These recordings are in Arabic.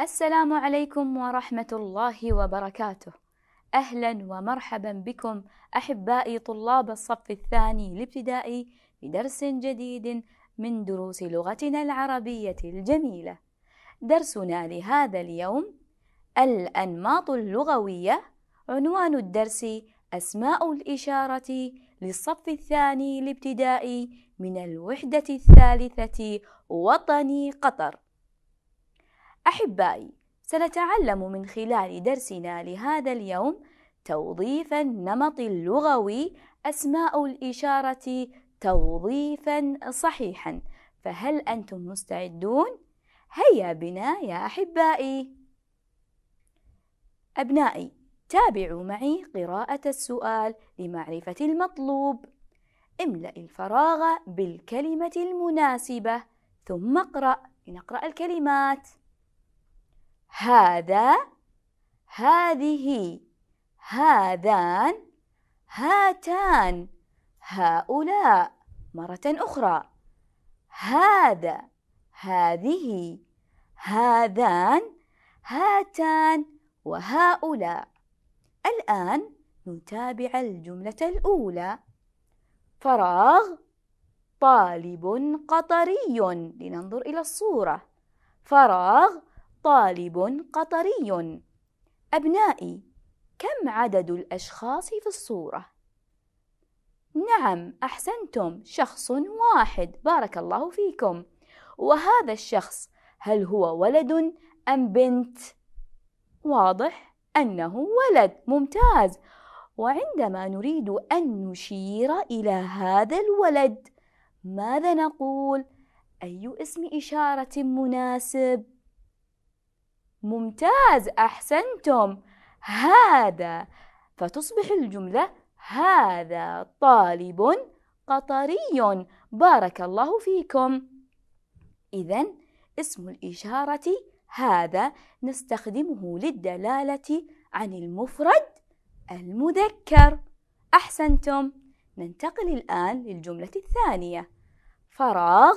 السلام عليكم ورحمة الله وبركاته. أهلا ومرحبا بكم أحبائي طلاب الصف الثاني الابتدائي بدرس جديد من دروس لغتنا العربية الجميلة. درسنا لهذا اليوم الأنماط اللغوية عنوان الدرس أسماء الإشارة للصف الثاني الابتدائي من الوحدة الثالثة وطني قطر. أحبائي، سنتعلم من خلال درسنا لهذا اليوم توظيف النمط اللغوي أسماء الإشارة توظيفا صحيحا، فهل أنتم مستعدون؟ هيا بنا يا أحبائي. أبنائي، تابعوا معي قراءة السؤال لمعرفة المطلوب. املأ الفراغ بالكلمة المناسبة ثم اقرأ لنقرأ الكلمات. هذا، هذه، هذان، هاتان، هؤلاء. مرة أخرى. هذا، هذه، هذان، هاتان، وهؤلاء. الآن نتابع الجملة الأولى فراغ طالب قطري لننظر إلى الصورة فراغ طالب قطري أبنائي كم عدد الأشخاص في الصورة؟ نعم أحسنتم شخص واحد بارك الله فيكم وهذا الشخص هل هو ولد أم بنت؟ واضح؟ أنه ولد ممتاز وعندما نريد أن نشير إلى هذا الولد ماذا نقول؟ أي اسم إشارة مناسب؟ ممتاز أحسنتم هذا فتصبح الجملة هذا طالب قطري بارك الله فيكم إذا اسم الإشارة هذا نستخدمه للدلالة عن المفرد المذكر أحسنتم ننتقل الآن للجملة الثانية فراغ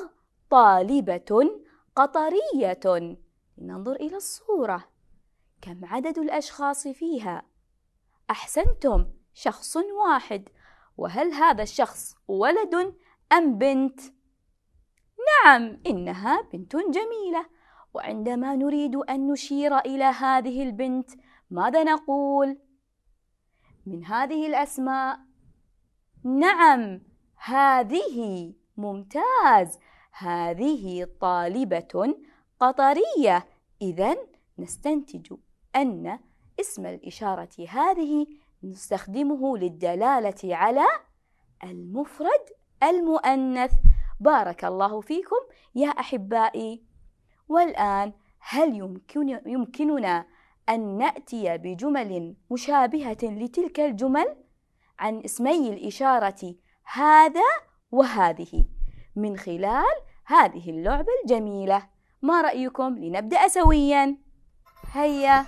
طالبة قطرية لننظر إلى الصورة كم عدد الأشخاص فيها؟ أحسنتم شخص واحد وهل هذا الشخص ولد أم بنت؟ نعم إنها بنت جميلة وعندما نريد أن نشير إلى هذه البنت ماذا نقول من هذه الأسماء؟ نعم هذه ممتاز هذه طالبة قطرية إذا نستنتج أن اسم الإشارة هذه نستخدمه للدلالة على المفرد المؤنث بارك الله فيكم يا أحبائي والآن هل يمكن يمكننا أن نأتي بجمل مشابهة لتلك الجمل عن اسمي الإشارة هذا وهذه من خلال هذه اللعبة الجميلة ما رأيكم لنبدأ سويا هيا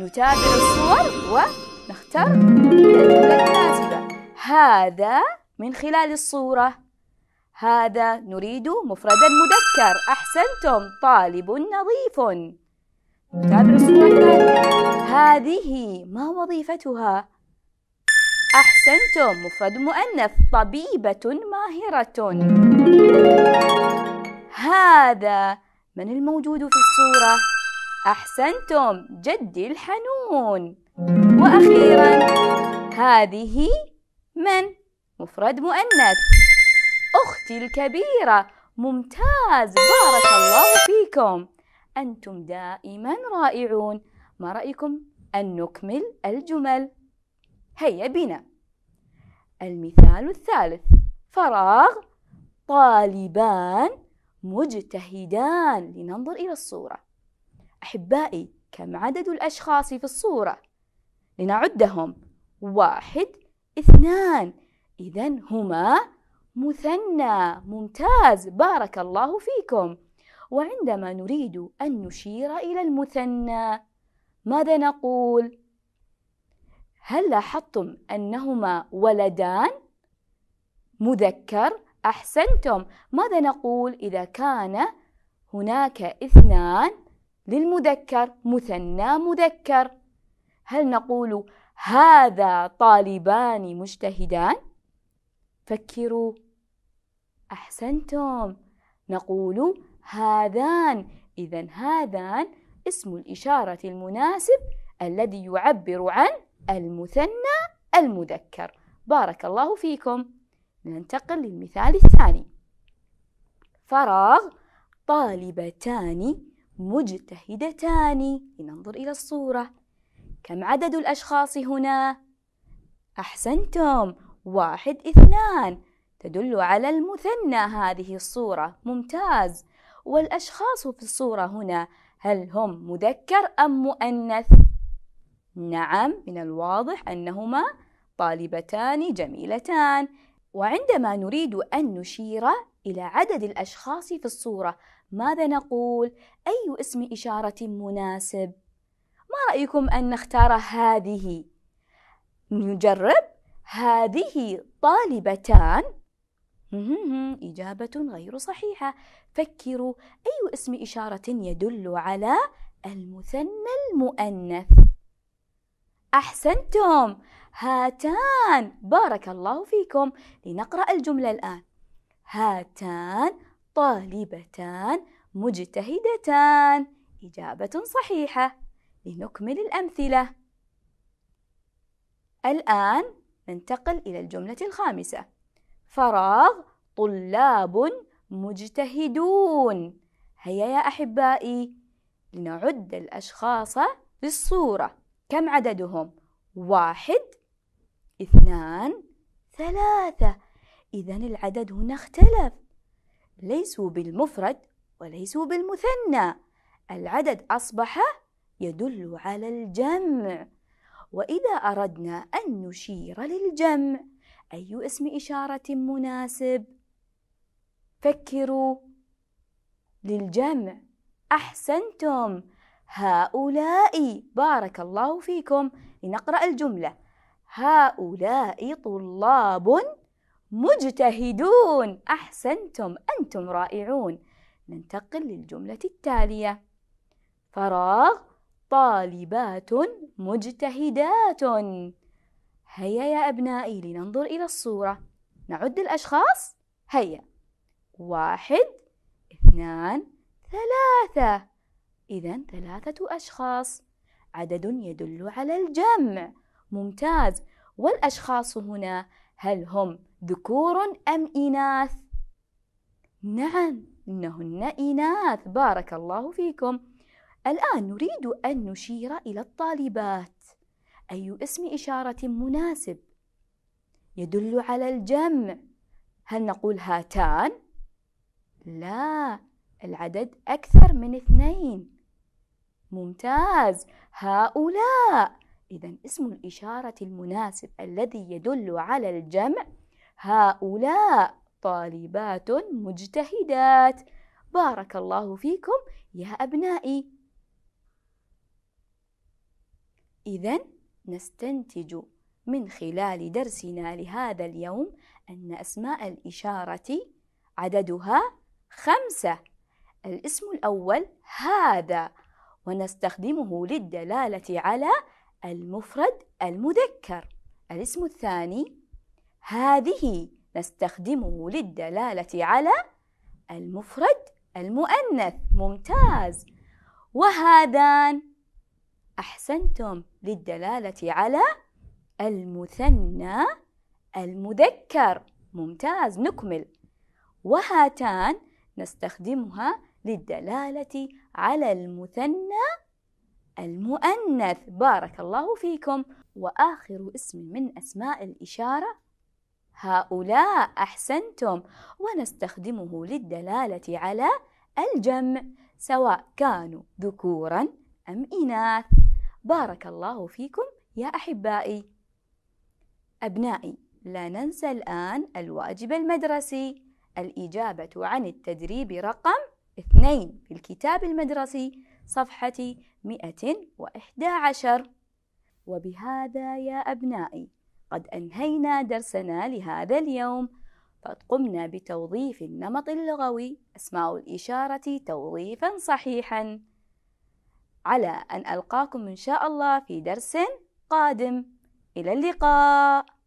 نتابع الصور ونختار المناسبة هذا من خلال الصورة هذا نريد مفردا مذكر أحسنتم طالب نظيف تدرس هذه ما وظيفتها أحسنتم مفرد مؤنث طبيبة ماهرة هذا من الموجود في الصورة أحسنتم جدي الحنون وأخيرا هذه من مفرد مؤنث أختي الكبيرة ممتاز بارك الله فيكم أنتم دائما رائعون ما رأيكم أن نكمل الجمل هيا بنا المثال الثالث فراغ طالبان مجتهدان لننظر إلى الصورة أحبائي كم عدد الأشخاص في الصورة؟ لنعدهم واحد اثنان إذا هما مثنى ممتاز بارك الله فيكم وعندما نريد أن نشير إلى المثنى ماذا نقول؟ هل لاحظتم أنهما ولدان؟ مذكر أحسنتم ماذا نقول إذا كان هناك اثنان للمذكر مثنى مذكر هل نقول هذا طالبان مجتهدان فكروا أحسنتم نقول هذان إذا هذان اسم الإشارة المناسب الذي يعبر عن المثنى المذكر بارك الله فيكم ننتقل للمثال الثاني فراغ طالبتان مجتهدتان لننظر إلى الصورة كم عدد الأشخاص هنا؟ أحسنتم واحد اثنان تدل على المثنى هذه الصورة ممتاز والأشخاص في الصورة هنا هل هم مذكر أم مؤنث؟ نعم من الواضح أنهما طالبتان جميلتان وعندما نريد أن نشير إلى عدد الأشخاص في الصورة ماذا نقول؟ أي اسم إشارة مناسب؟ ما رأيكم أن نختار هذه؟ نجرب هذه طالبتان إجابة غير صحيحة فكروا أي اسم إشارة يدل على المثنى المؤنث أحسنتم هاتان بارك الله فيكم لنقرأ الجملة الآن هاتان طالبتان مجتهدتان إجابة صحيحة لنكمل الأمثلة الآن ننتقل إلى الجملة الخامسة فراغ طلاب مجتهدون هيا يا أحبائي لنعد الأشخاص بالصورة كم عددهم؟ واحد اثنان ثلاثة إذا العدد هنا اختلف ليسوا بالمفرد وليسوا بالمثنى العدد أصبح يدل على الجمع وإذا أردنا أن نشير للجمع أي اسم إشارة مناسب؟ فكروا للجمع أحسنتم هؤلاء بارك الله فيكم لنقرأ الجملة هؤلاء طلاب مجتهدون أحسنتم أنتم رائعون ننتقل للجملة التالية فراغ طالبات مجتهدات هيا يا أبنائي لننظر إلى الصورة نعد الأشخاص هيا واحد اثنان ثلاثة إذا ثلاثة أشخاص عدد يدل على الجمع ممتاز والأشخاص هنا هل هم ذكور أم إناث؟ نعم إنهن إناث بارك الله فيكم الآن نريد أن نشير إلى الطالبات أي اسم إشارة مناسب يدل على الجمع هل نقول هاتان؟ لا العدد أكثر من اثنين ممتاز هؤلاء إذا اسم الإشارة المناسب الذي يدل على الجمع هؤلاء طالبات مجتهدات بارك الله فيكم يا أبنائي إذا نستنتج من خلال درسنا لهذا اليوم أن أسماء الإشارة عددها خمسة الاسم الأول هذا ونستخدمه للدلالة على المفرد المذكر الاسم الثاني هذه نستخدمه للدلالة على المفرد المؤنث ممتاز وهذان أحسنتم للدلالة على المثنى المذكر ممتاز نكمل وهاتان نستخدمها للدلالة على المثنى المؤنث بارك الله فيكم وآخر اسم من أسماء الإشارة هؤلاء أحسنتم ونستخدمه للدلالة على الجمع سواء كانوا ذكورا أم إناث بارك الله فيكم يا أحبائي أبنائي لا ننسى الآن الواجب المدرسي الإجابة عن التدريب رقم 2 في الكتاب المدرسي صفحة 111 وبهذا يا أبنائي قد أنهينا درسنا لهذا اليوم قد قمنا بتوظيف النمط اللغوي أسماء الإشارة توظيفا صحيحا على أن ألقاكم إن شاء الله في درس قادم إلى اللقاء